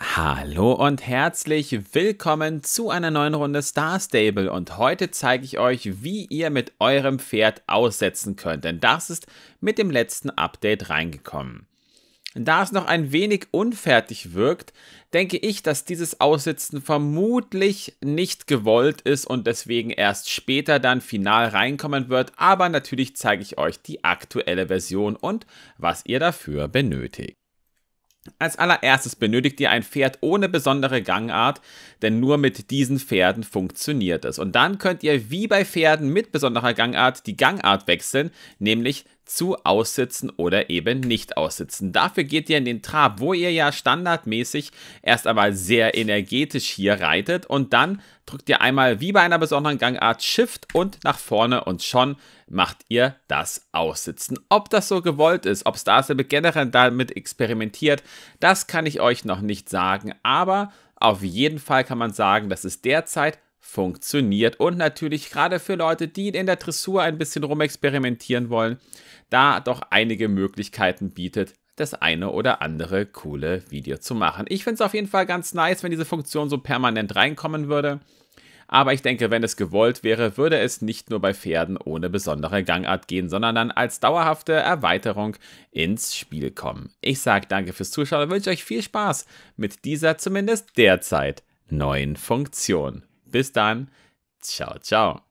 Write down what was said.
Hallo und herzlich willkommen zu einer neuen Runde Star Stable und heute zeige ich euch, wie ihr mit eurem Pferd aussetzen könnt, denn das ist mit dem letzten Update reingekommen. Da es noch ein wenig unfertig wirkt, denke ich, dass dieses Aussitzen vermutlich nicht gewollt ist und deswegen erst später dann final reinkommen wird, aber natürlich zeige ich euch die aktuelle Version und was ihr dafür benötigt. Als allererstes benötigt ihr ein Pferd ohne besondere Gangart, denn nur mit diesen Pferden funktioniert es. Und dann könnt ihr wie bei Pferden mit besonderer Gangart die Gangart wechseln, nämlich zu aussitzen oder eben nicht aussitzen. Dafür geht ihr in den Trab, wo ihr ja standardmäßig erst einmal sehr energetisch hier reitet und dann drückt ihr einmal wie bei einer besonderen Gangart Shift und nach vorne und schon macht ihr das Aussitzen. Ob das so gewollt ist, ob Star Stable generell damit experimentiert, das kann ich euch noch nicht sagen, aber auf jeden Fall kann man sagen, dass es derzeit funktioniert. Und natürlich gerade für Leute, die in der Dressur ein bisschen rumexperimentieren wollen, da doch einige Möglichkeiten bietet, das eine oder andere coole Video zu machen. Ich finde es auf jeden Fall ganz nice, wenn diese Funktion so permanent reinkommen würde. Aber ich denke, wenn es gewollt wäre, würde es nicht nur bei Pferden ohne besondere Gangart gehen, sondern dann als dauerhafte Erweiterung ins Spiel kommen. Ich sage danke fürs Zuschauen und wünsche euch viel Spaß mit dieser zumindest derzeit neuen Funktion. Bis dann. Ciao, ciao.